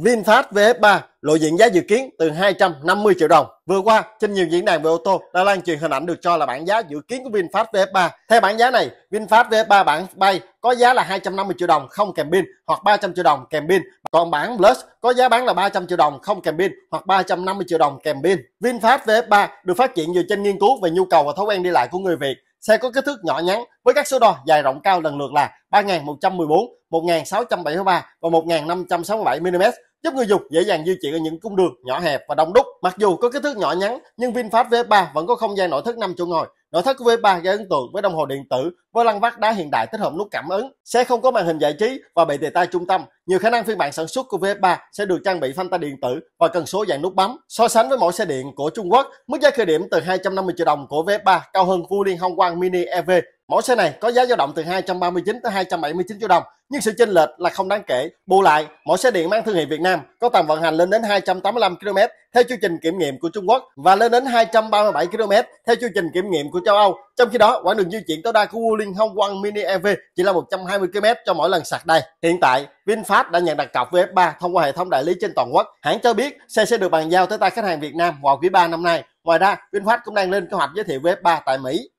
VinFast VF3 lộ diện giá dự kiến từ 250 triệu đồng. Vừa qua, trên nhiều diễn đàn về ô tô đã lan truyền hình ảnh được cho là bản giá dự kiến của VinFast VF3. Theo bản giá này, VinFast VF3 bản bay có giá là 250 triệu đồng không kèm pin hoặc 300 triệu đồng kèm pin. Còn bản Plus có giá bán là 300 triệu đồng không kèm pin hoặc 350 triệu đồng kèm pin. VinFast VF3 được phát triển dựa trên nghiên cứu về nhu cầu và thói quen đi lại của người Việt Xe có kích thước nhỏ nhắn với các số đo dài rộng cao lần lượt là 3114, 1673 và 1567 mm giúp người dùng dễ dàng di chuyển ở những cung đường nhỏ hẹp và đông đúc. Mặc dù có kích thước nhỏ nhắn, nhưng VinFast V3 vẫn có không gian nội thất 5 chỗ ngồi. Nội thất của V3 gây ấn tượng với đồng hồ điện tử với lăng vắt đá hiện đại tích hợp nút cảm ứng. Xe không có màn hình giải trí và bệ đề tay trung tâm. Nhiều khả năng phiên bản sản xuất của V3 sẽ được trang bị phanh tay điện tử và cần số dạng nút bấm. So sánh với mẫu xe điện của Trung Quốc, mức giá khởi điểm từ 250 triệu đồng của V3 cao hơn Vueling Hongguang Mini EV. Mẫu xe này có giá dao động từ 239 tới 279 triệu đồng nhưng sự chênh lệch là không đáng kể. Bù lại, mỗi xe điện mang thương hiệu Việt Nam có tầm vận hành lên đến 285 km theo chương trình kiểm nghiệm của Trung Quốc và lên đến 237 km theo chương trình kiểm nghiệm của châu Âu. Trong khi đó, quãng đường di chuyển tối đa của Wuling Hong Quang Mini EV chỉ là 120 km cho mỗi lần sạc đầy. Hiện tại, VinFast đã nhận đặt cọc VF3 thông qua hệ thống đại lý trên toàn quốc. Hãng cho biết xe sẽ được bàn giao tới tay khách hàng Việt Nam vào quý 3 năm nay. Ngoài ra, VinFast cũng đang lên kế hoạch giới thiệu VF3 tại Mỹ.